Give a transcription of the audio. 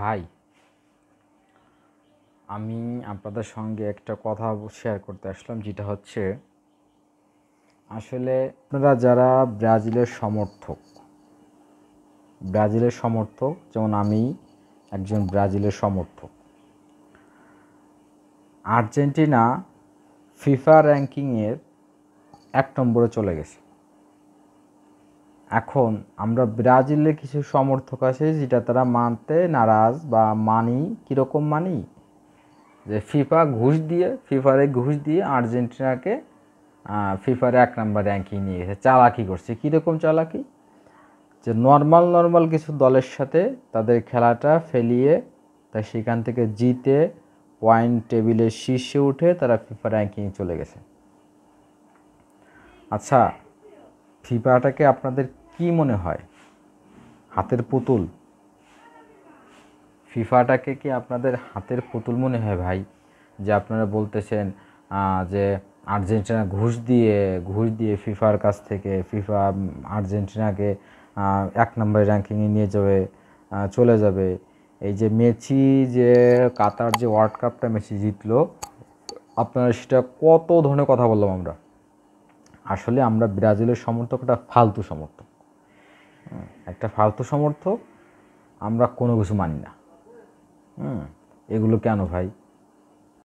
ভাই আমি আপনাদের সঙ্গে একটা কথা শেয়ার করতে আসলাম যেটা হচ্ছে আসলে আপনারা যারা ব্রাজিলের সমর্থক ব্রাজিলের সমর্থক যেমন আমি একজন ব্রাজিলের সমর্থক আর্জেন্টিনা ফিফা র্যাঙ্কিংয়ের এক নম্বরে চলে গেছে এখন আমরা ব্রাজিলে কিছু সমর্থক আছে যেটা তারা মানতে নারাজ বা মানি কীরকম মানি যে ফিফা ঘুষ দিয়ে ফিফারে ঘুষ দিয়ে আর্জেন্টিনাকে ফিফার এক নাম্বার র্যাঙ্কিং নিয়ে গেছে চালাকি করছে কীরকম চালাকি যে নর্মাল নর্মাল কিছু দলের সাথে তাদের খেলাটা ফেলিয়ে তা সেখান থেকে জিতে পয়েন্ট টেবিলের শীর্ষে উঠে তারা ফিফা র্যাঙ্কিংয়ে চলে গেছে আচ্ছা ফিফাটাকে আপনাদের কি মনে হয় হাতের পুতুল ফিফাটাকে কি আপনাদের হাতের পুতুল মনে হয় ভাই যে আপনারা বলতেছেন যে আর্জেন্টিনা ঘুষ দিয়ে ঘুষ দিয়ে ফিফার কাছ থেকে ফিফা আর্জেন্টিনাকে এক নম্বরে র্যাঙ্কিংয়ে নিয়ে যাবে চলে যাবে এই যে মেসি যে কাতার যে ওয়ার্ল্ড কাপটা মেসি জিতলো আপনারা সেটা কত ধরনের কথা বললাম আমরা আসলে আমরা ব্রাজিলের সমর্থক একটা ফালতু সমর্থক একটা ফালতু সমর্থক আমরা কোনো কিছু মানি না হুম এগুলো কেন ভাই